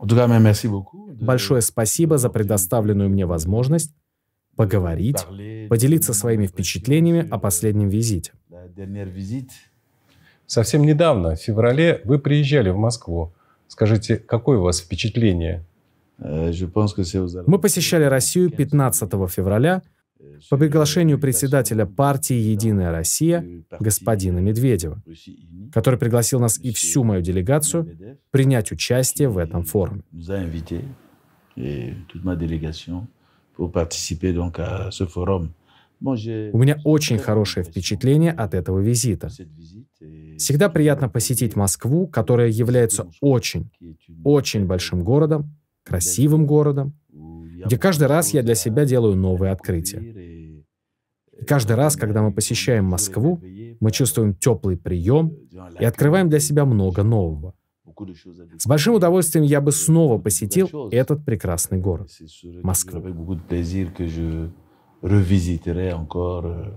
Большое спасибо за предоставленную мне возможность поговорить, поделиться своими впечатлениями о последнем euh, визите. Совсем недавно, в феврале, вы приезжали в Москву. Скажите, какое у вас впечатление? Euh, Мы посещали Россию 15 февраля – по приглашению председателя партии «Единая Россия» господина Медведева, который пригласил нас и всю мою делегацию принять участие в этом форуме. У меня очень хорошее впечатление от этого визита. Всегда приятно посетить Москву, которая является очень, очень большим городом, красивым городом, где каждый раз я для себя делаю новые открытия. И каждый раз, когда мы посещаем Москву, мы чувствуем теплый прием и открываем для себя много нового. С большим удовольствием я бы снова посетил этот прекрасный город – Москву. Euh,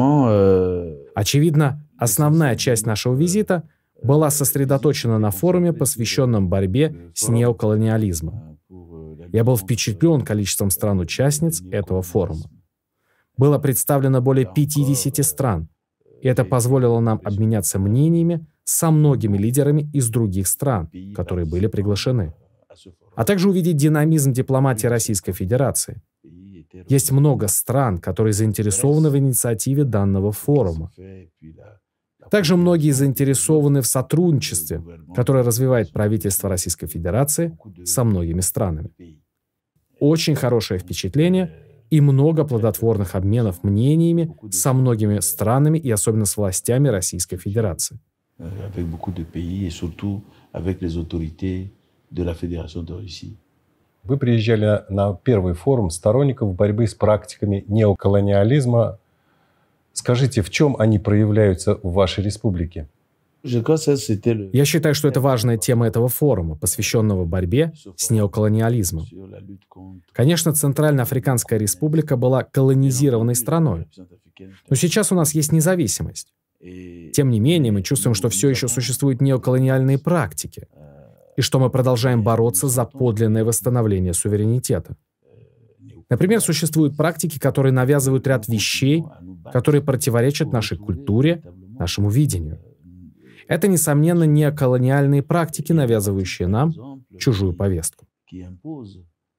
euh, Очевидно, основная часть нашего визита была сосредоточена на форуме, посвященном борьбе с неоколониализмом. Я был впечатлен количеством стран-участниц этого форума. Было представлено более 50 стран, и это позволило нам обменяться мнениями со многими лидерами из других стран, которые были приглашены, а также увидеть динамизм дипломатии Российской Федерации. Есть много стран, которые заинтересованы в инициативе данного форума. Также многие заинтересованы в сотрудничестве, которое развивает правительство Российской Федерации со многими странами. Очень хорошее впечатление и много плодотворных обменов мнениями со многими странами и особенно с властями Российской Федерации. Вы приезжали на первый форум сторонников борьбы с практиками неоколониализма Скажите, в чем они проявляются в вашей республике? Я считаю, что это важная тема этого форума, посвященного борьбе с неоколониализмом. Конечно, Центральноафриканская республика была колонизированной страной, но сейчас у нас есть независимость. Тем не менее, мы чувствуем, что все еще существуют неоколониальные практики, euh, и что мы продолжаем бороться за подлинное восстановление суверенитета. Например, существуют практики, которые навязывают ряд вещей, которые противоречат нашей культуре, нашему видению. Это, несомненно, не колониальные практики, навязывающие нам чужую повестку.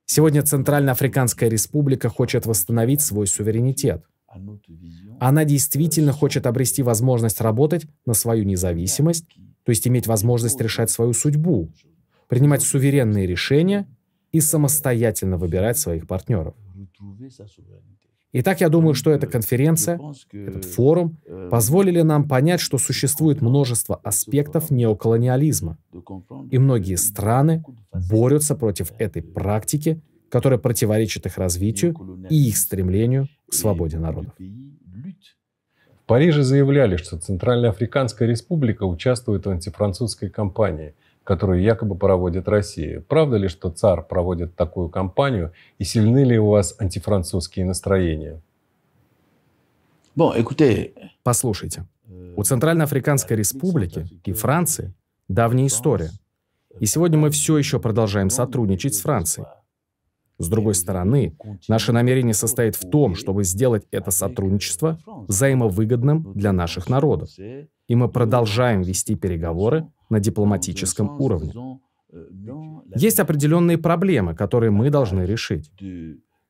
Сегодня Центральноафриканская республика хочет восстановить свой суверенитет. Она действительно хочет обрести возможность работать на свою независимость, то есть иметь возможность решать свою судьбу, принимать суверенные решения и самостоятельно выбирать своих партнеров. Итак, я думаю, что эта конференция, этот форум позволили нам понять, что существует множество аспектов неоколониализма, и многие страны борются против этой практики, которая противоречит их развитию и их стремлению к свободе народов. В Париже заявляли, что Центральноафриканская республика участвует в антифранцузской кампании – которую якобы проводит Россия. Правда ли, что ЦАР проводит такую кампанию, и сильны ли у вас антифранцузские настроения? Послушайте, у Центральноафриканской euh, Республики и Франции давняя история. И сегодня мы все еще продолжаем сотрудничать с Францией. С другой стороны, наше намерение состоит в том, чтобы сделать это сотрудничество взаимовыгодным для наших народов. И мы продолжаем вести переговоры на дипломатическом уровне. Есть определенные проблемы, которые мы должны решить.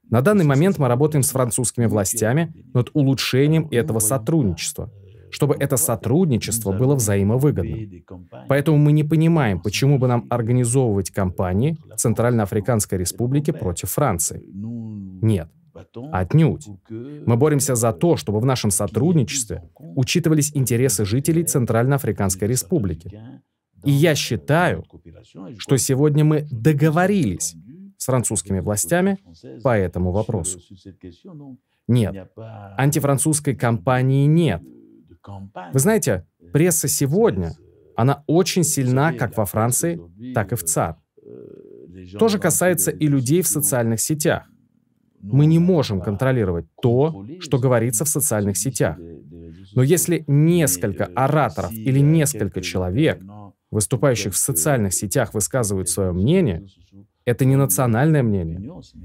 На данный момент мы работаем с французскими властями над улучшением этого сотрудничества – чтобы это сотрудничество было взаимовыгодным. Поэтому мы не понимаем, почему бы нам организовывать кампании Центральноафриканской Республики против Франции. Нет, Отнюдь. Мы боремся за то, чтобы в нашем сотрудничестве учитывались интересы жителей Центральноафриканской Республики. И я считаю, что сегодня мы договорились с французскими властями по этому вопросу. Нет, антифранцузской кампании нет – вы знаете, э, пресса сегодня, э, она очень сильна как во Франции, так и в ЦАР. Э, то же касается и людей в социальных сетях. Ну мы не можем контролировать то, что говорится в социальных сетях. Но если несколько ораторов или несколько человек, выступающих в социальных сетях, высказывают свое мнение, это не национальное мнение,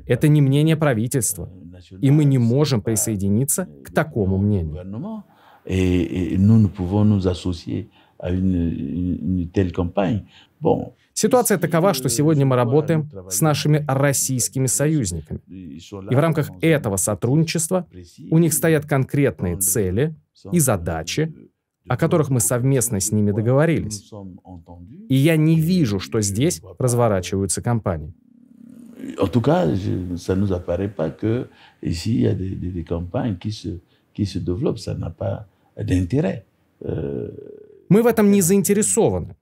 это не мнение правительства, и мы не можем присоединиться к такому ну, мнению et, et, nous, nous pouvons nous associer à une, une, telle campagne. Bon, Ситуация такова, что сегодня мы работаем с нашими российскими союзниками. И в рамках этого сотрудничества у них стоят конкретные цели и задачи, о которых мы совместно с ними договорились. И я не вижу, что здесь разворачиваются кампании. En tout cas, je, ça ne nous apparaît pas que ici il Э, э, мы в этом не заинтересованы.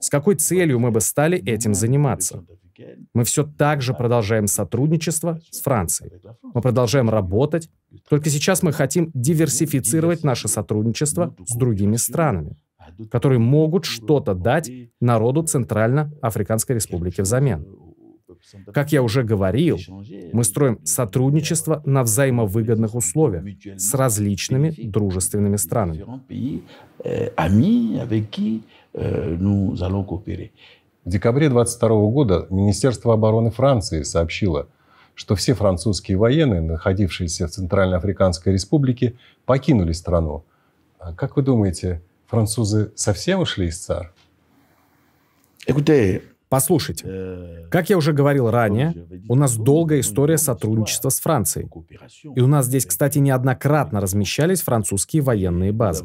С какой целью мы бы стали этим заниматься? Мы все так же продолжаем сотрудничество с Францией. Мы продолжаем работать, только сейчас мы хотим диверсифицировать наше сотрудничество с другими странами, которые могут что-то дать народу Центральноафриканской Республики взамен. Как я уже говорил, мы строим сотрудничество на взаимовыгодных условиях с различными дружественными странами. В декабре 2022 года Министерство обороны Франции сообщило, что все французские военные, находившиеся в Центральноафриканской республике, покинули страну. А как вы думаете, французы совсем ушли из ЦАР? Écoutez, Послушайте, э, как я уже говорил ранее, у нас долгая история сотрудничества с Францией. И у нас здесь, э, кстати, неоднократно размещались французские военные базы.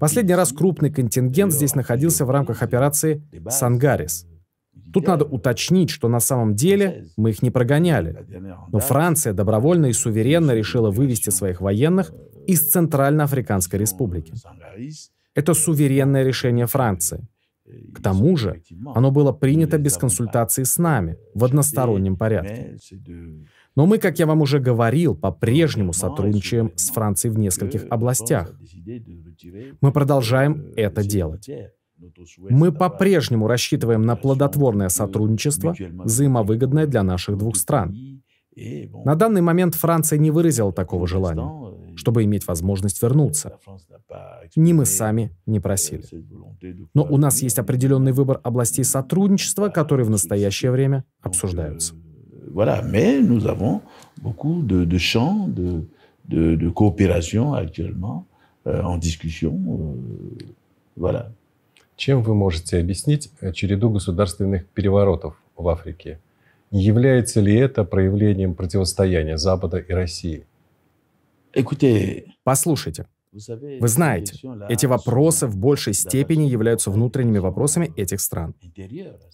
Последний раз крупный контингент здесь находился в рамках операции «Сангарис». Э, Тут надо уточнить, что на самом деле мы их не прогоняли. Но Франция добровольно и суверенно решила вывести своих военных из Центральноафриканской республики. Это суверенное решение Франции. К тому же, оно было принято без консультации с нами, в одностороннем порядке. Но мы, как я вам уже говорил, по-прежнему сотрудничаем с Францией в э, нескольких областях. Мы продолжаем э, это делать. Э, ну, мы по-прежнему рассчитываем на плодотворное сотрудничество, взаимовыгодное для наших двух стран. На данный момент Франция не выразила такого желания чтобы иметь возможность вернуться. Ни мы сами не просили. Но у нас есть определенный выбор областей сотрудничества, которые в настоящее время обсуждаются. Voilà, mais nous avons beaucoup de, de champs de, de, de coopération actuellement euh, en discussion. Euh, voilà. Чем вы можете объяснить э, череду государственных переворотов в Африке? Не является ли это проявлением противостояния Запада и России? Послушайте, вы знаете, эти вопросы в большей степени являются внутренними вопросами этих стран.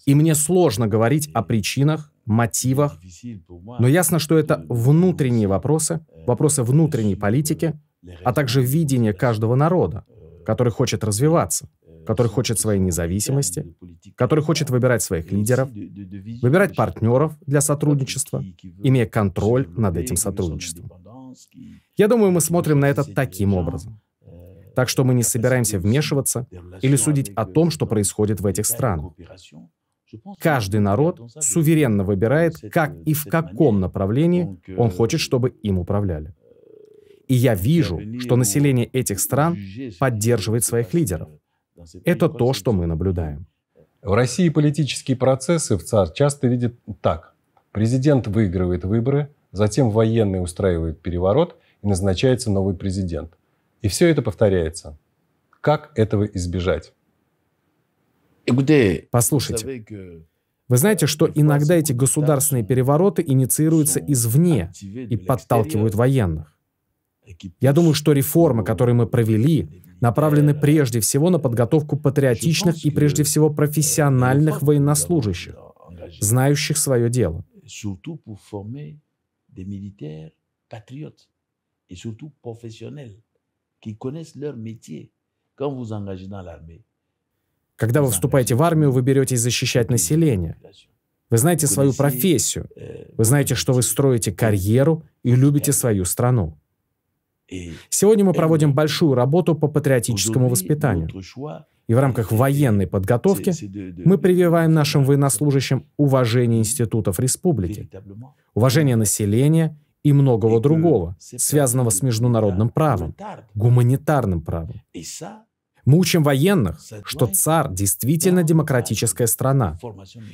И мне сложно говорить о причинах, мотивах, но ясно, что это внутренние вопросы, euh, вопросы внутренней политики, euh, а также видение каждого народа, euh, который хочет развиваться, который хочет своей независимости, который хочет выбирать своих лидеров, выбирать партнеров для сотрудничества, имея контроль над этим сотрудничеством. Я думаю, мы смотрим на это таким образом. Так что мы не собираемся вмешиваться или судить о том, что происходит в этих странах. Каждый народ суверенно выбирает, как и в каком направлении он хочет, чтобы им управляли. И я вижу, что население этих стран поддерживает своих лидеров. Это то, что мы наблюдаем. В России политические процессы в ЦАР часто видят так. Президент выигрывает выборы, затем военные устраивают переворот – и назначается новый президент. И все это повторяется. Как этого избежать? Послушайте, вы знаете, что иногда эти государственные перевороты инициируются извне и подталкивают военных. Я думаю, что реформы, которые мы провели, направлены прежде всего на подготовку патриотичных и прежде всего euh, профессиональных военнослужащих, знающих свое дело et surtout professionnels qui connaissent leur métier. Quand vous engagez dans l'armée, когда вы вступаете в армию, вы беретесь защищать население. Вы знаете свою профессию. Euh, вы знаете, что вы строите карьеру и любите свою страну. Сегодня мы проводим большую работу по патриотическому воспитанию. И в рамках военной подготовки мы прививаем нашим военнослужащим уважение институтов республики, уважение населения и многого другого, связанного с международным правом, гуманитарным правом. Мы учим военных, что ЦАР действительно демократическая страна,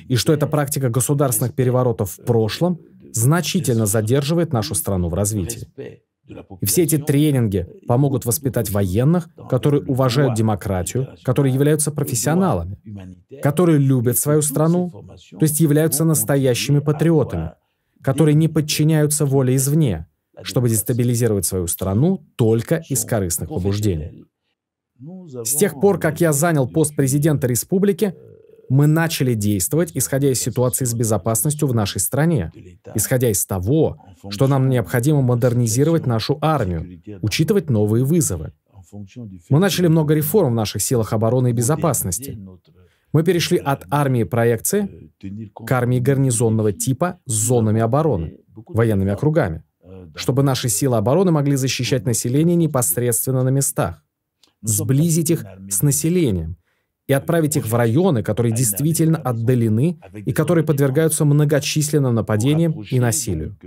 и что эта практика государственных переворотов в э, прошлом значительно задерживает нашу страну в развитии. И все эти тренинги помогут воспитать военных, которые уважают демократию, которые являются профессионалами, которые любят свою страну, то есть являются настоящими патриотами, которые не подчиняются воле извне, чтобы дестабилизировать свою страну только из корыстных побуждений. Ну, с тех пор, как я занял пост президента республики, мы начали действовать, исходя из ситуации с безопасностью в нашей стране, исходя из того, что нам необходимо модернизировать нашу армию, учитывать новые вызовы. А мы начали много реформ в наших силах обороны и безопасности. Мы перешли от армии проекции к армии гарнизонного типа с зонами обороны, военными округами, чтобы наши силы обороны могли защищать население непосредственно на местах, сблизить их с населением и отправить их в районы, которые действительно отдалены и которые подвергаются многочисленным нападениям и насилию.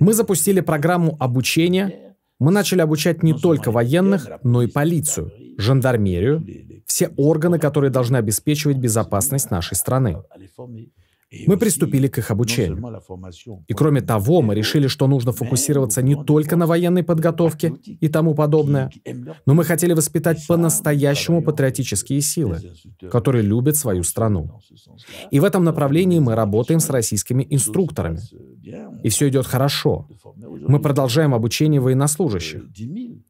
Мы запустили программу обучения, мы начали обучать не только военных, но и полицию – жандармерию, все органы, которые должны обеспечивать безопасность нашей страны. Мы приступили к их обучению. И кроме того, мы решили, что нужно фокусироваться не только на военной подготовке и тому подобное, но мы хотели воспитать по-настоящему патриотические силы, которые любят свою страну. И в этом направлении мы работаем с российскими инструкторами, и все идет хорошо. Мы продолжаем обучение военнослужащих.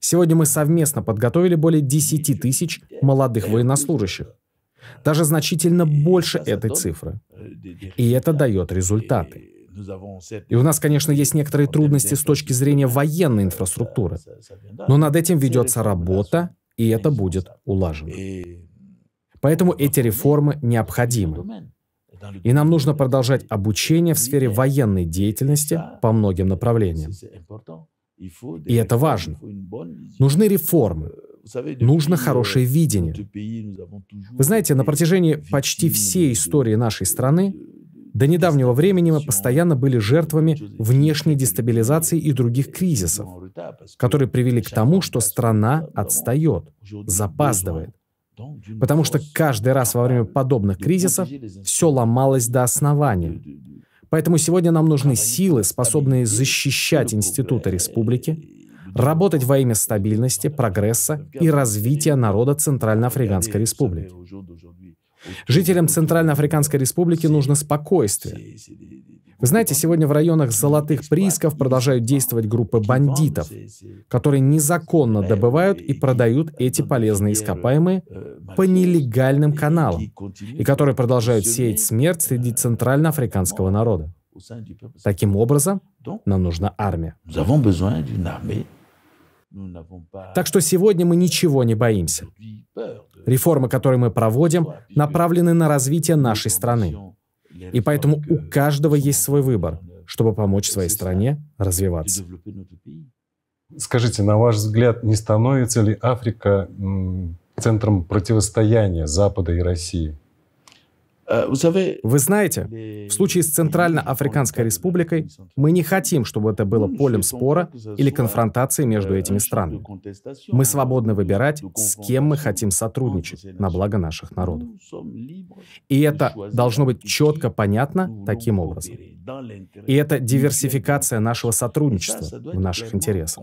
Сегодня мы совместно подготовили более 10 тысяч молодых военнослужащих. Даже значительно больше этой цифры. И это дает результаты. И у нас, конечно, есть некоторые трудности с точки зрения военной инфраструктуры. Но над этим ведется работа, и это будет улажено. Поэтому эти реформы необходимы. И нам нужно продолжать обучение в сфере военной деятельности по многим направлениям. И это важно. Нужны реформы. Нужно euh, хорошее видение. Вы знаете, на протяжении почти всей истории нашей страны до недавнего времени мы постоянно были жертвами внешней дестабилизации и других кризисов, которые привели к тому, что страна отстает, запаздывает. Потому что каждый раз во время подобных кризисов все ломалось до основания. Поэтому сегодня нам нужны силы, способные защищать институты республики, работать во имя стабильности, прогресса и развития народа Центральноафриканской республики. Жителям Центральноафриканской Республики нужно спокойствие. Вы знаете, сегодня в районах золотых приисков продолжают действовать группы бандитов, которые незаконно добывают и продают эти полезные ископаемые по нелегальным каналам, и которые продолжают сеять смерть среди центральноафриканского народа. Таким образом, нам нужна армия. Так что сегодня мы ничего не боимся. Реформы, которые мы проводим, направлены на развитие нашей страны. И поэтому у каждого есть свой выбор, чтобы помочь своей стране развиваться. Скажите, на ваш взгляд, не становится ли Африка центром противостояния Запада и России? Э, вы знаете, в случае с Центральноафриканской республикой мы не хотим, чтобы это было ну, полем спора или конфронтации между э, этими странами. Мы свободны выбирать, с кем мы хотим сотрудничать на благо наших народов. И это должно быть четко понятно таким образом. И это диверсификация нашего сотрудничества в наших интересах.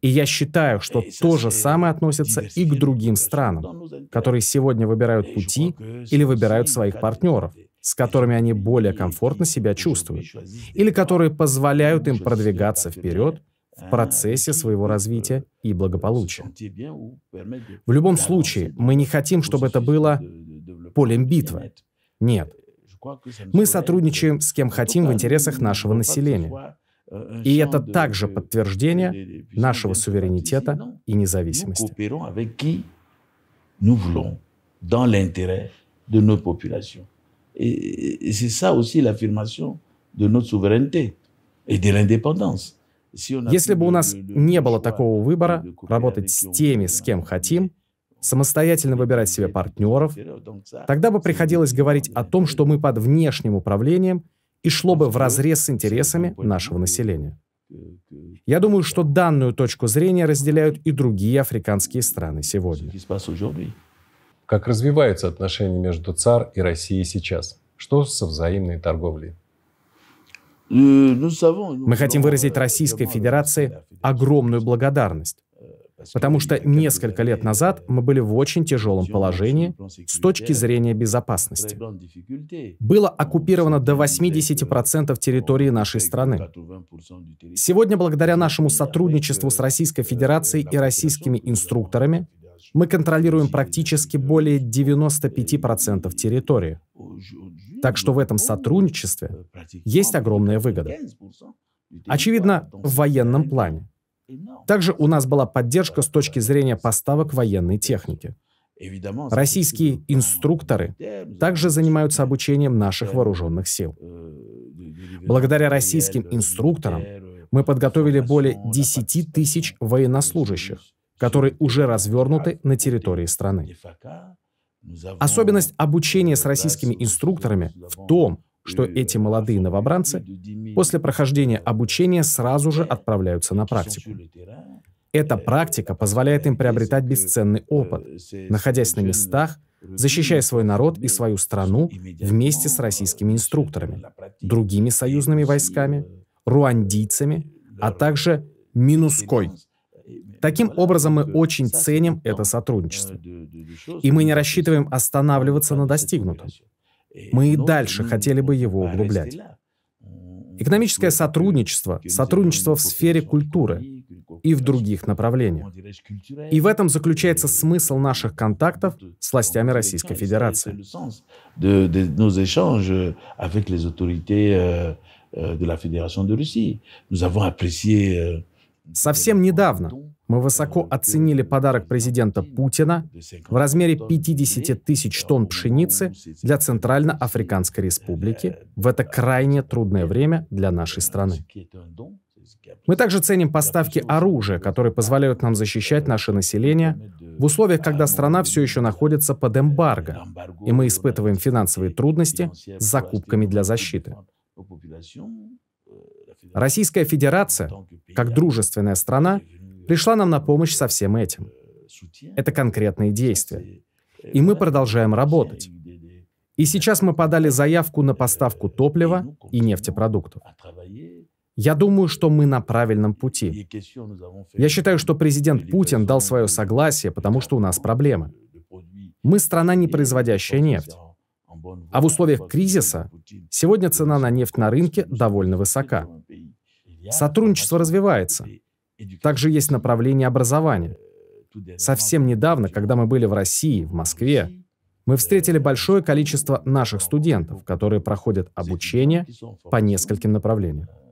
И я считаю, что то же самое относится и к другим странам, которые сегодня выбирают пути или выбирают своих партнеров, с которыми они более комфортно себя чувствуют, или которые позволяют им продвигаться вперед в процессе своего развития и благополучия. В любом случае, мы не хотим, чтобы это было полем битвы. Нет. Мы сотрудничаем с кем хотим в интересах нашего населения. И это также подтверждение нашего суверенитета и независимости de nos populations. Et, et c'est ça aussi l'affirmation de notre souveraineté et de l'indépendance. Если бы у нас не было такого выбора работать с теми, с кем хотим, самостоятельно выбирать себе партнеров, тогда бы приходилось говорить о том, что мы под внешним управлением и шло бы вразрез с интересами нашего населения. Я думаю, что данную точку зрения разделяют и другие африканские страны сегодня. Как развиваются отношения между ЦАР и Россией сейчас? Что со взаимной торговлей? Мы хотим выразить Российской Федерации огромную благодарность, потому что несколько лет назад мы были в очень тяжелом положении с точки зрения безопасности. Было оккупировано до 80% территории нашей страны. Сегодня, благодаря нашему сотрудничеству с Российской Федерацией и российскими инструкторами, мы контролируем практически более 95% территории. Так что в этом сотрудничестве есть огромная выгода. Очевидно, в военном плане. Также у нас была поддержка с точки зрения поставок военной техники. Российские инструкторы также занимаются обучением наших вооруженных сил. Благодаря российским инструкторам мы подготовили более 10 тысяч военнослужащих, которые уже развернуты на территории страны. Особенность обучения с российскими инструкторами в том, что эти молодые новобранцы после прохождения обучения сразу же отправляются на практику. Эта практика позволяет им приобретать бесценный опыт, находясь на местах, защищая свой народ и свою страну вместе с российскими инструкторами, другими союзными войсками, руандийцами, а также Минуской, Таким образом, мы очень ценим это сотрудничество. Э, и мы не рассчитываем останавливаться на достигнутом. Э, мы и дальше хотели бы его углублять. Экономическое сотрудничество, сотрудничество в сфере культуры и в других направлениях. И в этом заключается э, смысл наших контактов с властями Российской Федерации. Совсем недавно мы высоко оценили подарок президента Путина в размере 50 тысяч тонн пшеницы для Центральноафриканской Республики в это крайне трудное время для нашей страны. Мы также ценим поставки оружия, которые позволяют нам защищать наше население в условиях, когда страна все еще находится под эмбарго, и мы испытываем финансовые трудности с закупками для защиты. Российская Федерация, как дружественная страна, пришла нам на помощь со всем этим. Это конкретные действия. И мы продолжаем работать. И сейчас мы подали заявку на поставку топлива и нефтепродуктов. Я думаю, что мы на правильном пути. Я считаю, что президент Путин дал свое согласие, потому что у нас проблемы. Мы страна, не производящая нефть. А в условиях кризиса сегодня цена на нефть на рынке довольно высока. Сотрудничество развивается. Также есть направление образования. Э, Совсем недавно, когда мы были в России, в Москве, мы встретили большое количество наших студентов, которые проходят обучение по нескольким направлениям. Э,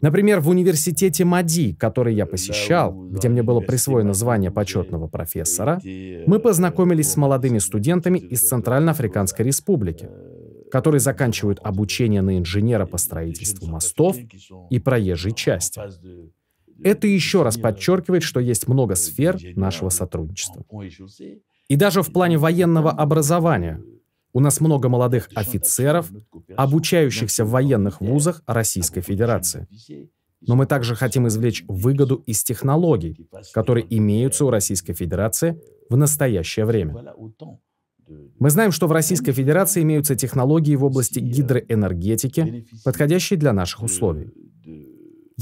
Например, в университете МАДИ, который я посещал, где мне было присвоено звание почетного профессора, э, мы познакомились с молодыми студентами из Центральноафриканской Республики, которые заканчивают обучение на инженера по строительству мостов и проезжей части. Это еще раз подчеркивает, что есть много сфер нашего сотрудничества. И даже в плане военного образования у нас много молодых офицеров, обучающихся в военных вузах Российской Федерации. Но мы также хотим извлечь выгоду из технологий, типа которые имеются у Российской Федерации в настоящее время. Мы знаем, что в Российской Федерации имеются технологии в области гидроэнергетики, подходящие для наших условий.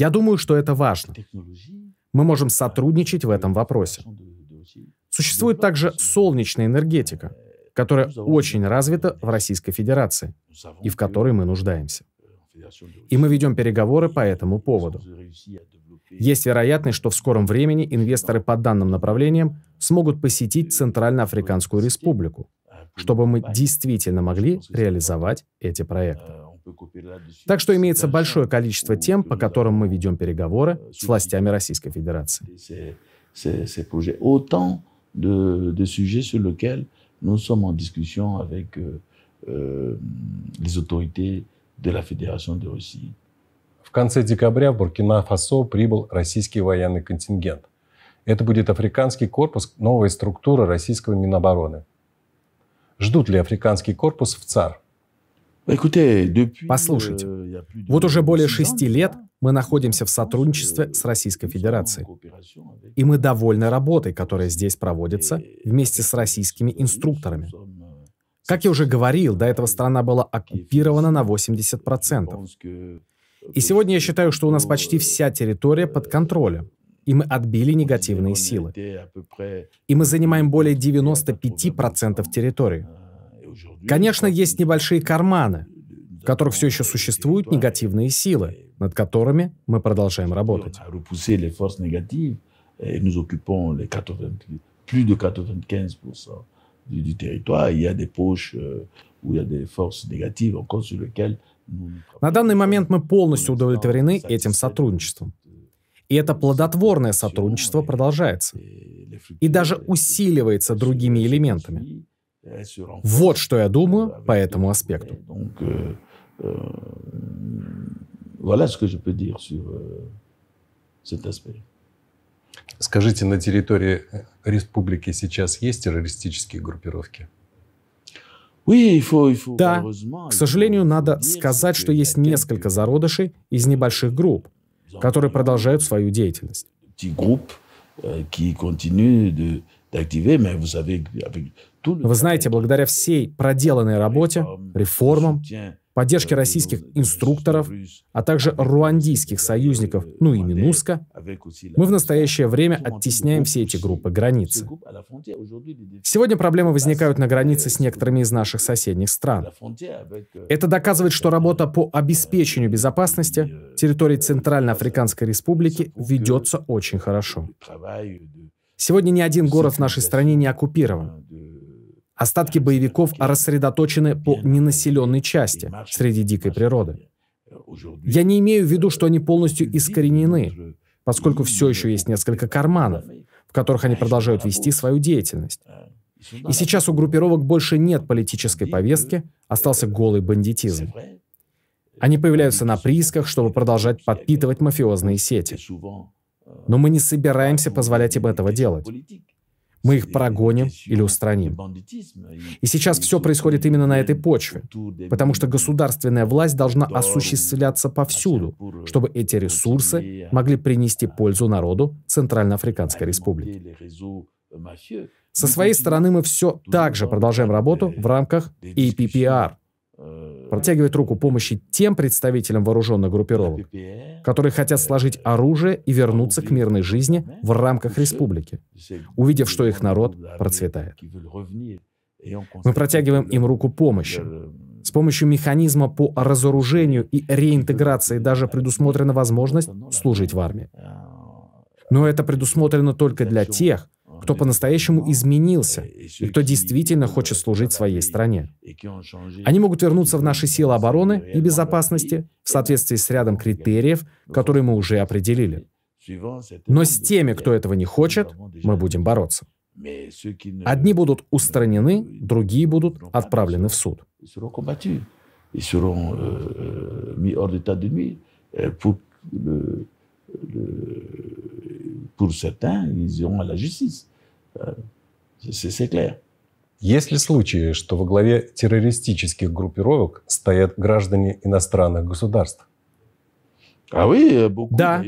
Я думаю, что это важно. Мы можем сотрудничать в этом вопросе. Существует также солнечная энергетика, которая очень развита в Российской Федерации и в которой мы нуждаемся. И мы ведем переговоры по этому поводу. Есть вероятность, что в скором времени инвесторы по данным направлениям смогут посетить Центральноафриканскую Республику, чтобы мы действительно могли реализовать эти проекты. Так что имеется большое количество тем, по которым мы ведем переговоры с властями Российской Федерации. De, de sujets sur lesquels nous sommes en discussion avec euh, euh, les autorités de В конце декабря в Буркина-Фасо прибыл российский военный контингент. Это будет африканский корпус новой структуры российского Минобороны. Ждут ли африканский корпус в ЦАР? Послушайте, euh, вот уже более шести лет мы находимся в сотрудничестве euh, с Российской Федерацией. И мы довольны работой, которая здесь проводится вместе с российскими инструкторами. Euh, как я уже говорил, до этого страна была оккупирована на 80%. И сегодня я считаю, что у нас почти вся территория под контролем. И мы отбили негативные силы. И мы занимаем более 95% территории. Конечно, есть небольшие карманы, в которых все еще существуют негативные силы, над которыми мы продолжаем работать. Euh, На данный момент мы полностью удовлетворены этим сотрудничеством. И это плодотворное сотрудничество продолжается. И даже усиливается другими элементами. Вот что я думаю по этому аспекту. Э, э, э, Скажите, на территории республики сейчас есть террористические группировки? Да, к сожалению, надо сказать, что есть несколько зародышей из небольших групп, которые продолжают свою деятельность. Вы знаете, благодаря всей проделанной работе, реформам, поддержке э, российских инструкторов, а также руандийских союзников, э, ну и Минуска, мы в настоящее время оттесняем все эти группы границы. Сегодня проблемы возникают на границе с некоторыми из наших соседних стран. Euh, Это доказывает, что работа по euh, обеспечению безопасности euh, территории Центральноафриканской Республики ведется очень хорошо. Сегодня ни один город в нашей стране не оккупирован. Остатки боевиков рассредоточены по ненаселенной части, среди дикой природы. Я не имею в виду, что они полностью искоренены, поскольку все еще есть несколько карманов, в которых они продолжают вести свою деятельность. И сейчас у группировок больше нет политической повестки, остался голый бандитизм. Они появляются на приисках, чтобы продолжать подпитывать мафиозные сети. Но мы не собираемся позволять им этого делать. Мы их прогоним или устраним. И сейчас все происходит именно на этой почве, потому что государственная власть должна осуществляться повсюду, чтобы эти ресурсы могли принести пользу народу Центральноафриканской Республики. Со своей стороны мы все также продолжаем работу в рамках APPR, протягивает руку помощи тем представителям вооруженных группировок, которые хотят сложить оружие и вернуться к мирной жизни в рамках республики, увидев, что их народ процветает. Мы протягиваем им руку помощи. С помощью механизма по разоружению и реинтеграции даже предусмотрена возможность ну, служить в армии. А, Но это предусмотрено только для тех, кто по-настоящему изменился и кто действительно хочет служить своей стране. Они могут вернуться в наши силы обороны и безопасности в соответствии с рядом критериев, которые мы уже определили. Но с теми, кто этого не хочет, мы будем бороться. Одни будут устранены, другие будут отправлены в суд. Euh, euh, euh, pour certains, ils iront à la justice c'est clair. Есть ли случаи, что во главе террористических группировок стоят граждане иностранных государств? А вы? Э, да,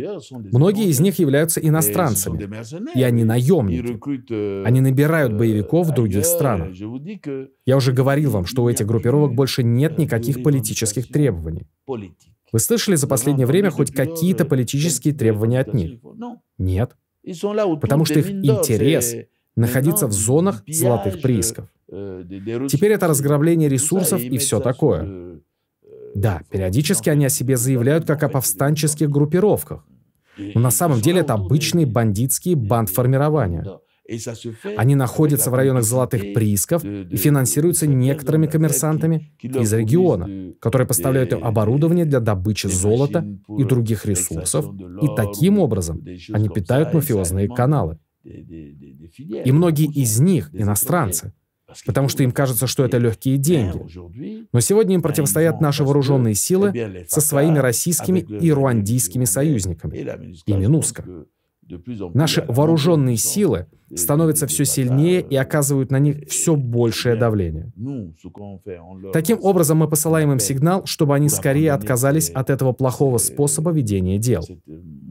многие из них являются иностранцами, и они наемники. Они набирают э, боевиков в а других странах. Я уже говорил вам, что у этих группировок больше нет э, никаких политических требований. Вы слышали за последнее время хоть какие-то политические требования от них? Ну, нет. Потому что их интерес находиться в зонах золотых приисков. Э, Теперь это разграбление ресурсов и все такое. Э, да, э, периодически они о себе заявляют как о повстанческих группировках. Но на самом деле это обычные бандитские бандформирования. Они находятся в районах золотых приисков и финансируются некоторыми коммерсантами из региона, которые поставляют им оборудование для добычи золота и других ресурсов, и таким образом они питают мафиозные каналы. И многие из них иностранцы, потому что им кажется, что это легкие деньги. Но сегодня им противостоят наши вооруженные eh силы со своими российскими и руандийскими союзниками, и Минуска. Наши вооруженные силы становятся все сильнее и оказывают на них все большее давление. Таким образом, мы посылаем им сигнал, чтобы они скорее отказались от этого плохого способа ведения дел.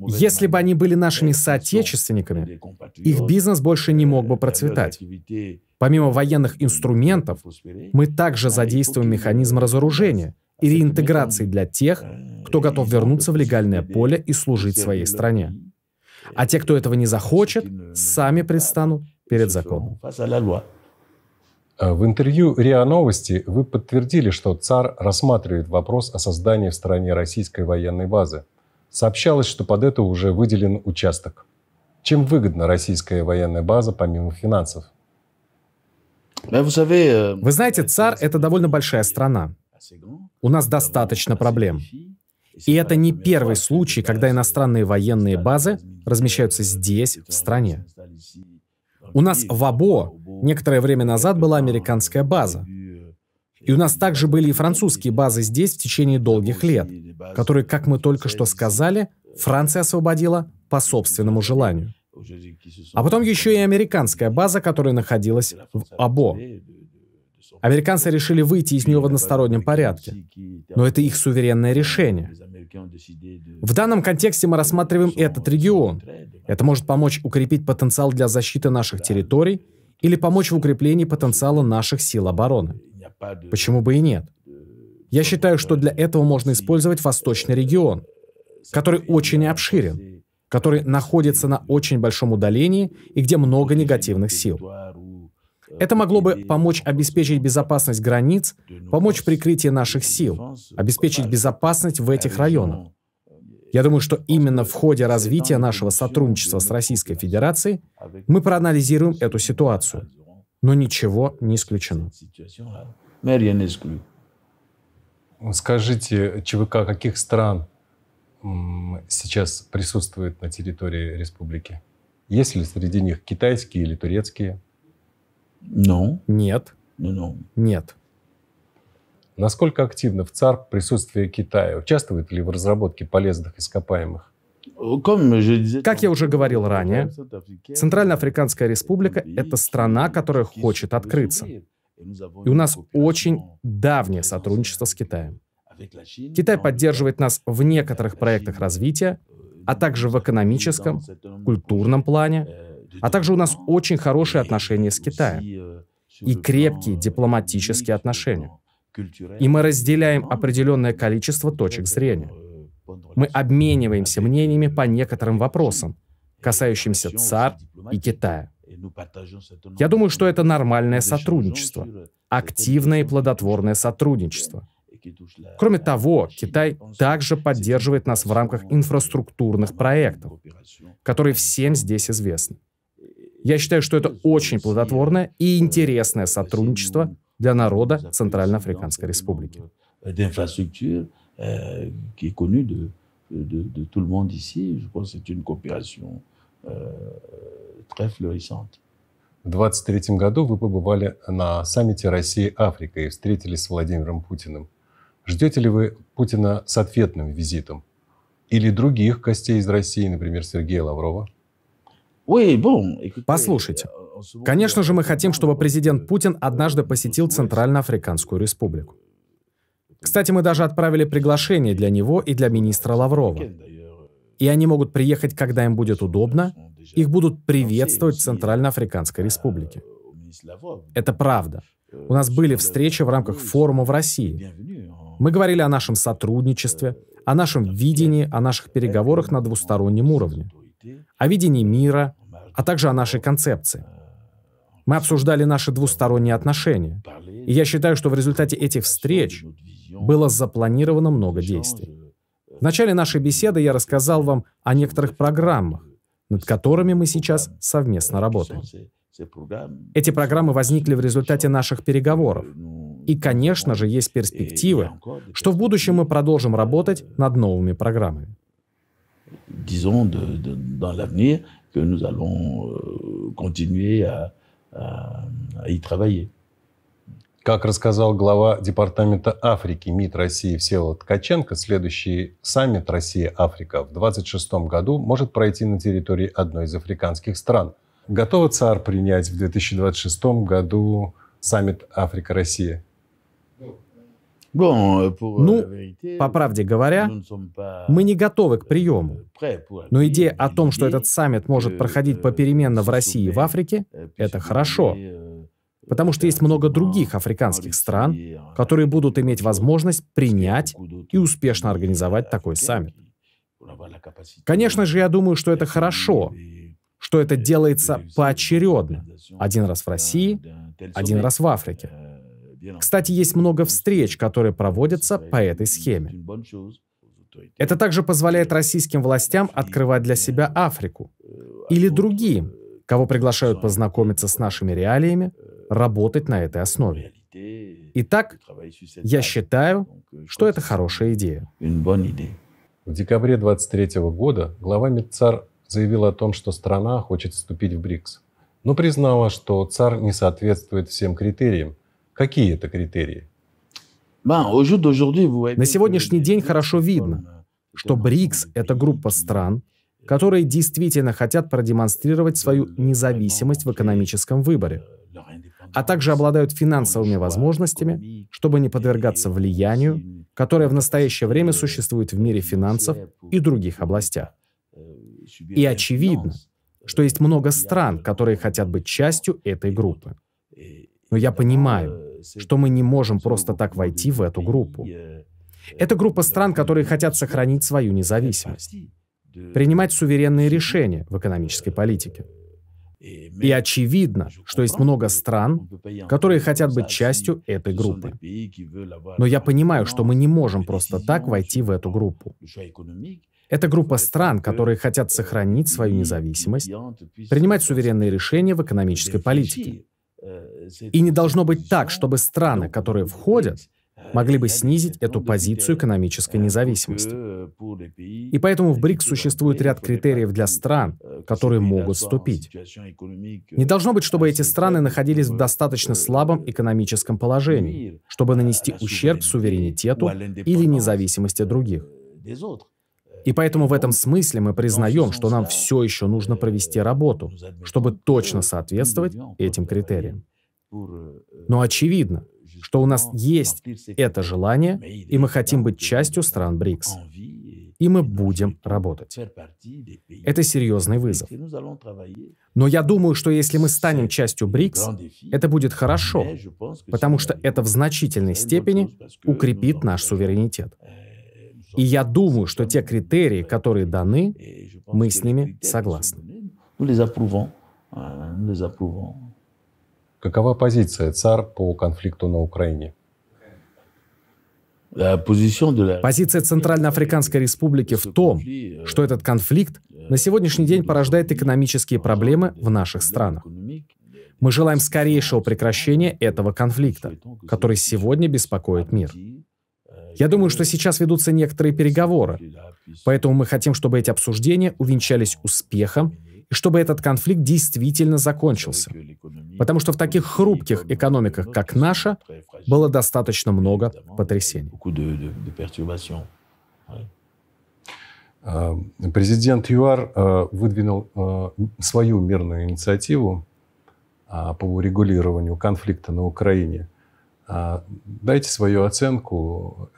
Если бы они были нашими соотечественниками, их бизнес больше не мог бы euh, процветать. Помимо военных инструментов, мы также задействуем механизм разоружения и реинтеграции для тех, кто euh, готов вернуться в легальное поле и служить своей стране. А те, кто этого не захочет, сами предстанут перед законом. А в интервью РИА Новости вы подтвердили, что ЦАР рассматривает вопрос о создании в стране российской военной базы. Сообщалось, что под это уже выделен участок. Чем выгодна российская военная база помимо финансов? Вы знаете, euh, ЦАР – это довольно большая страна. У нас достаточно проблем. И это не первый случай, когда иностранные военные базы размещаются здесь, в стране. У нас в Або некоторое время назад была американская база. И у нас также были и французские базы здесь в течение долгих лет, которые, как мы только что сказали, Франция освободила по собственному желанию. А потом еще и американская база, которая находилась в Або. Американцы решили выйти из нее в одностороннем порядке. Но это их суверенное решение. В данном контексте мы рассматриваем этот регион. Это может помочь укрепить потенциал для защиты наших территорий или помочь в укреплении потенциала наших сил обороны. Почему бы и нет? Я считаю, что для этого можно использовать восточный регион, который очень обширен, который находится на очень большом удалении и где много негативных сил. Это могло бы помочь обеспечить безопасность границ, помочь в прикрытии наших сил, обеспечить безопасность в этих районах. Я думаю, что именно в ходе развития нашего сотрудничества с Российской Федерацией мы проанализируем эту ситуацию. Но ничего не исключено. Скажите, ЧВК каких стран сейчас присутствует на территории республики? Есть ли среди них китайские или турецкие? No. Ну. Нет. No, ну, ну. Нет. Насколько активно в ЦАР присутствие Китая? Участвует ли в разработке полезных ископаемых? Как я уже говорил ранее, Центральноафриканская республика – это страна, которая хочет открыться. И у нас очень давнее сотрудничество с Китаем. Китай поддерживает нас в некоторых проектах развития, а также в экономическом, культурном плане, а также у нас очень хорошие отношения с Китаем и крепкие дипломатические отношения. И мы разделяем определенное количество точек э, зрения. Мы обмениваемся мнениями по э, некоторым вопросам, э, касающимся ЦАР и Китая. Ну, Я думаю, что это нормальное сотрудничество, активное и плодотворное сотрудничество. Кроме того, Китай также поддерживает нас в рамках инфраструктурных проектов, которые всем здесь известны. Я считаю, что это очень плодотворное и интересное сотрудничество для народа Центральноафриканской Республики. Euh, euh, В 23 году вы побывали на саммите России-Африка и встретились с Владимиром Путиным. Ждете ли вы Путина с ответным визитом? Или других гостей из России, например, Сергея Лаврова? Послушайте, э, конечно же мы хотим, чтобы президент Путин однажды посетил Центральноафриканскую э, республику. Э, Кстати, мы даже отправили приглашение для него и для министра Лаврова. И они могут приехать, когда им будет удобно, их будут приветствовать в Центральноафриканской республике. Это правда. У нас были встречи в рамках форума в России. Мы говорили о нашем сотрудничестве, о нашем видении, о наших переговорах на двустороннем уровне о видении мира, а также о нашей концепции. Мы обсуждали наши двусторонние отношения. И я считаю, что в результате этих встреч было запланировано много действий. В начале нашей беседы я рассказал вам о некоторых программах, над которыми мы сейчас совместно работаем. Эти программы возникли в результате наших переговоров. И, конечно же, есть перспективы, что в будущем мы продолжим работать над новыми программами disons, de, de, dans l'avenir, que nous allons euh, continuer à, à, à и travailler. Как рассказал глава Департамента Африки МИД России Всеволод Ткаченко, следующий саммит Россия-Африка в 2026 году может пройти на территории одной из африканских стран. Готова ЦАР принять в 2026 году саммит Африка-Россия? Euh, euh, ну, по правде говоря, мы не готовы к приему. Euh, Но идея о том, что этот саммит может проходить попеременно в России и в Африке, это хорошо. Потому что есть много других африканских стран, которые будут иметь возможность принять и успешно организовать такой саммит. Конечно же, я думаю, что это хорошо, что это делается поочередно. Один раз в России, один раз в Африке. Кстати, есть много встреч, которые проводятся по этой схеме. Это также позволяет российским властям открывать для себя Африку или другие, кого приглашают познакомиться с нашими реалиями, работать на этой основе. Итак, я считаю, что это хорошая идея. В декабре 2023 года глава МИД ЦАР заявила о том, что страна хочет вступить в БРИКС, но признала, что ЦАР не соответствует всем критериям, Какие это критерии? На сегодняшний день хорошо видно, euh, что БРИКС – это группа стран, которые действительно хотят продемонстрировать свою euh, независимость в экономическом выборе, euh, а также обладают финансовыми возможностями, чтобы не подвергаться влиянию, которое в настоящее время существует в мире финансов и других областях. И очевидно, что есть много стран, которые хотят быть частью этой группы. Но я понимаю, что мы не можем просто так войти в эту группу. Это группа стран, которые хотят сохранить свою независимость, принимать суверенные решения в экономической политике. И очевидно, что есть много стран, которые хотят быть частью этой группы. Но я понимаю, что мы не можем просто так войти в эту группу. Это группа стран, которые хотят сохранить свою независимость, принимать суверенные решения в экономической политике. И не должно быть так, э, чтобы страны, ну, которые входят, могли бы снизить эту позицию экономической э, независимости. И поэтому в БРИКС существует ряд критериев для стран, которые могут вступить. Не должно быть, чтобы эти страны находились в достаточно слабом экономическом положении, чтобы нанести ущерб суверенитету или независимости других. И поэтому в этом смысле мы признаем, что нам все еще нужно провести работу, чтобы точно соответствовать этим критериям. Но очевидно, что у нас есть это желание, и мы хотим быть частью стран БРИКС. И мы будем работать. Это серьезный вызов. Но я думаю, что если мы станем частью БРИКС, это будет хорошо, потому что это в значительной степени укрепит наш суверенитет. И я думаю, что те критерии, которые даны, мы с ними согласны. Какова позиция ЦАР по конфликту на Украине? Позиция Центральноафриканской Республики в том, что этот конфликт на сегодняшний день порождает экономические проблемы в наших странах. Мы желаем скорейшего прекращения этого конфликта, который сегодня беспокоит мир. Я думаю, что сейчас ведутся некоторые переговоры, поэтому мы хотим, чтобы эти обсуждения увенчались успехом и чтобы этот конфликт действительно закончился. Потому что в таких хрупких экономиках, как наша, было достаточно много потрясений. Э, президент ЮАР э, выдвинул э, свою мирную инициативу по урегулированию конфликта на Украине. Дайте свою оценку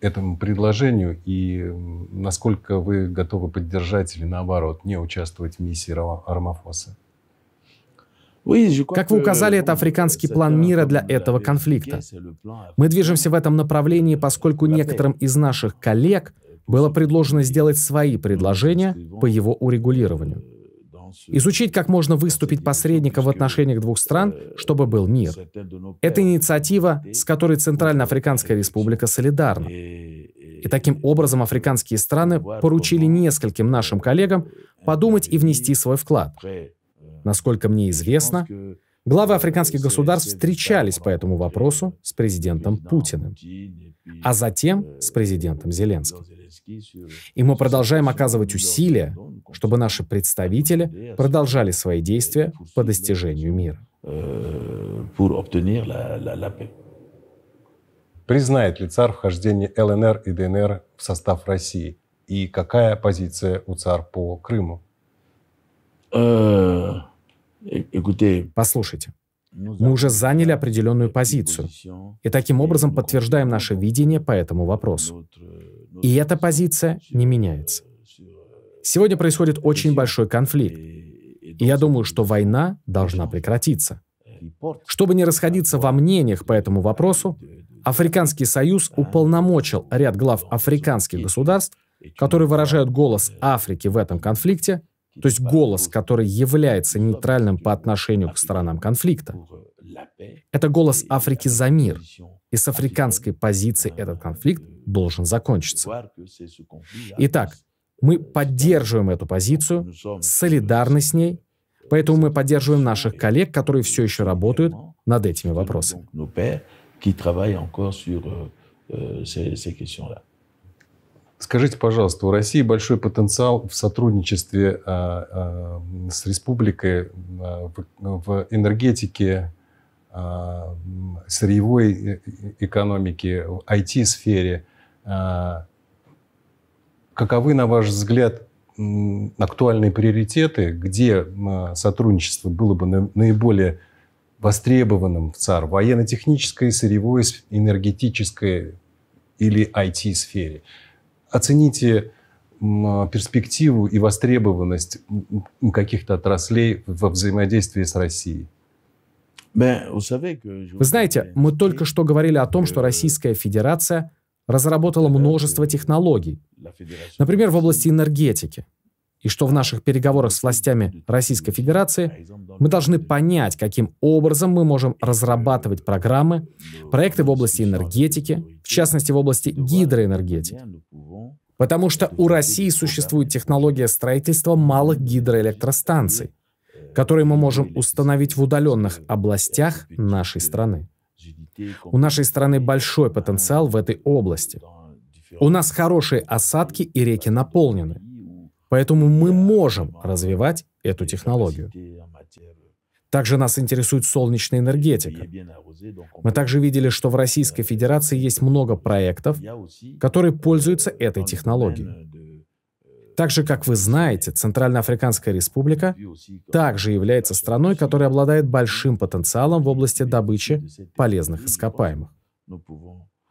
этому предложению и насколько вы готовы поддержать или наоборот не участвовать в миссии Ромафоса? Как вы э, указали, это африканский план мира для этого конфликта. Мы движемся в этом направлении, поскольку некоторым из наших коллег было предложено сделать свои предложения по его урегулированию. Изучить, как можно выступить посредником в отношениях двух стран, чтобы был мир. Это инициатива, с которой Центральноафриканская Республика солидарна. И таким образом африканские страны поручили нескольким нашим коллегам подумать и внести свой вклад. Насколько мне известно, Главы африканских государств встречались по этому вопросу с президентом Путиным, а затем с президентом Зеленским. И мы продолжаем оказывать усилия, чтобы наши представители продолжали свои действия по достижению мира. Признает ли ЦАР вхождение ЛНР и ДНР в состав России? И какая позиция у ЦАР по Крыму? Э, Послушайте. Ну, мы уже заняли определенную позицию и таким образом подтверждаем наше видение по этому вопросу. Э, и эта позиция не меняется. Э, сегодня происходит очень большой конфликт. И я думаю, что война должна прекратиться. Э, Чтобы не расходиться во мнениях по этому вопросу, Африканский союз уполномочил ряд глав африканских государств, которые выражают голос Африки в этом конфликте, то есть голос, который является нейтральным по отношению к сторонам конфликта. Это голос Африки за мир, и с африканской позиции этот конфликт должен закончиться. Итак, мы поддерживаем эту позицию, солидарны с ней, поэтому мы поддерживаем наших коллег, которые все еще работают над этими вопросами. Скажите, пожалуйста, у России большой потенциал в сотрудничестве э, э, с республикой э, в энергетике, сырьевой экономике, в IT-сфере. Каковы, на ваш взгляд, актуальные приоритеты, где сотрудничество было бы наиболее востребованным в ЦАР? Военно-технической, сырьевой, энергетической или IT-сфере? Оцените а, перспективу и востребованность каких-то отраслей во взаимодействии с Россией? Вы знаете, мы только что говорили о том, что Российская Федерация разработала э, множество технологий. Например, в области энергетики и что в наших переговорах с властями Российской Федерации мы должны понять, каким образом мы можем разрабатывать программы, проекты в области энергетики, в частности в области гидроэнергетики. Потому что у России существует технология строительства малых гидроэлектростанций, которые мы можем установить в удаленных областях нашей страны. У нашей страны большой потенциал в этой области. У нас хорошие осадки и реки наполнены. Поэтому мы можем развивать эту технологию. Также нас интересует солнечная энергетика. Мы также видели, что в Российской Федерации есть много проектов, которые пользуются этой технологией. Также, как вы знаете, Центральноафриканская Республика также является страной, которая обладает большим потенциалом в области добычи полезных ископаемых.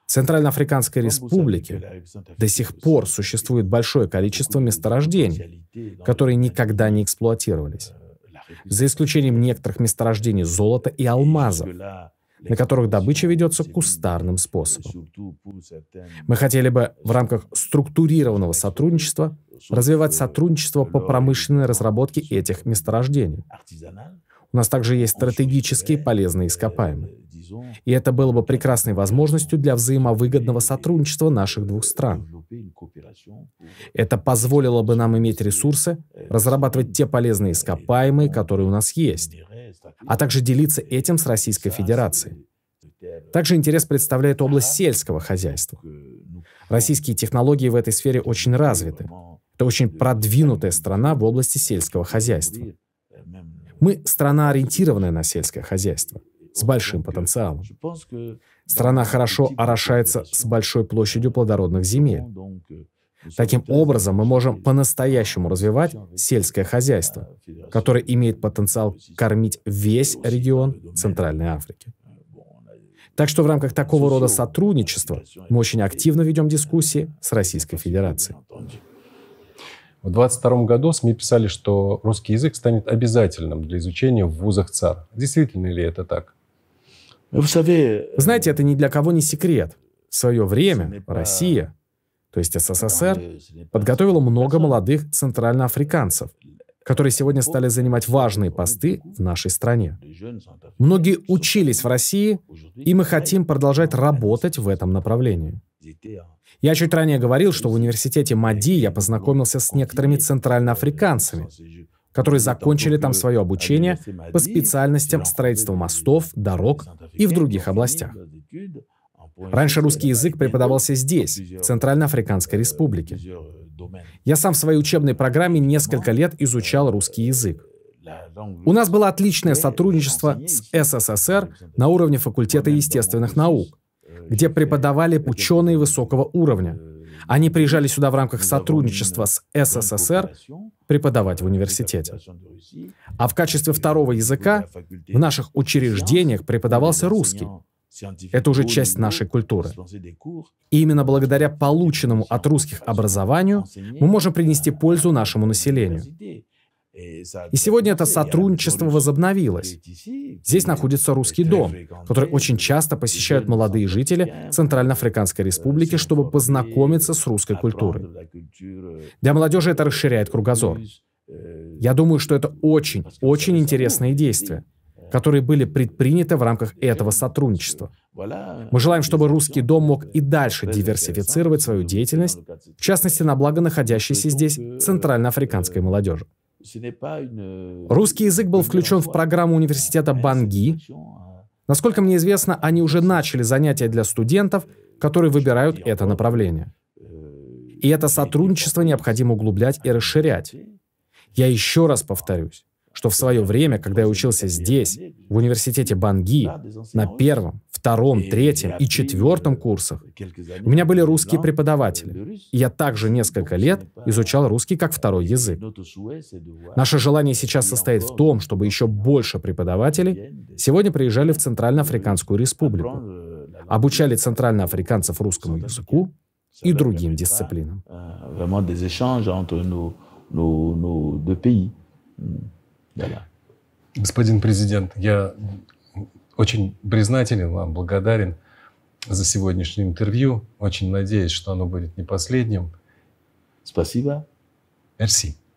Центральноафриканской Республике до сих пор существует большое количество месторождений, которые никогда не эксплуатировались, э, за исключением некоторых месторождений золота и алмазов, на которых добыча ведется кустарным э, способом. Мы хотели бы в рамках структурированного сотрудничества развивать сотрудничество по промышленной разработке этих месторождений. У нас также есть стратегические полезные э, ископаемые. И это было бы прекрасной возможностью для взаимовыгодного сотрудничества наших двух стран. Это позволило бы нам иметь ресурсы, разрабатывать те полезные ископаемые, которые у нас есть, а также делиться этим с Российской Федерацией. Также интерес представляет область сельского хозяйства. Российские технологии в этой сфере очень развиты. Это очень продвинутая страна в области сельского хозяйства. Мы страна, ориентированная на сельское хозяйство с большим потенциалом. Страна хорошо орошается с большой площадью плодородных земель. Таким образом, мы можем по-настоящему развивать сельское хозяйство, которое имеет потенциал кормить весь регион Центральной Африки. Так что в рамках такого рода сотрудничества мы очень активно ведем дискуссии с Российской Федерацией. В 2022 году СМИ писали, что русский язык станет обязательным для изучения в вузах ЦАР. Действительно ли это так? Э, Знаете, это ни для кого не секрет. В свое время Россия, то есть СССР, подготовила много молодых центральноафриканцев, которые сегодня стали занимать важные посты в нашей стране. Многие учились в России, и мы хотим продолжать работать в этом направлении. Я чуть ранее говорил, что в университете МАДИ я познакомился с некоторыми центральноафриканцами, которые закончили там свое обучение по специальностям строительства мостов, дорог и в других областях. Раньше русский язык преподавался здесь, в Центральноафриканской euh, Республике. Я сам в своей учебной программе несколько лет изучал русский язык. Euh, У нас было отличное сотрудничество с СССР на уровне факультета естественных euh, наук, где преподавали ученые высокого уровня, они приезжали сюда в рамках сотрудничества с СССР преподавать в университете. А в качестве второго языка в наших учреждениях преподавался русский. Это уже часть нашей культуры. И именно благодаря полученному от русских образованию мы можем принести пользу нашему населению. И сегодня это сотрудничество возобновилось. Здесь находится русский дом, который очень часто посещают молодые жители Центральноафриканской э, Республики, чтобы познакомиться с русской культурой. Для молодежи это расширяет э, кругозор. Э, я думаю, что это очень, очень интересные действия которые были предприняты в рамках этого сотрудничества. Мы желаем, чтобы русский дом мог и дальше диверсифицировать свою деятельность, в частности, на благо находящейся здесь центральноафриканской молодежи. Euh, Русский язык был включен в программу университета Банги. Euh, Насколько мне известно, они уже начали занятия для студентов, которые выбирают это направление. Э, и это сотрудничество необходимо углублять и расширять. Я еще раз повторюсь, что в свое время, когда я учился здесь, в университете Банги, на первом, втором, третьем и четвертом курсах. У меня были «Ну, русские преподаватели, и я также ну, несколько лет изучал русский как второй язык. Наше желание сейчас состоит в том, чтобы еще больше преподавателей сегодня приезжали в Центральноафриканскую республику, обучали центральноафриканцев русскому языку и другим дисциплинам. Euh, Господин президент, я очень признателен вам, благодарен за сегодняшнее интервью. Очень надеюсь, что оно будет не последним. Спасибо. Спасибо.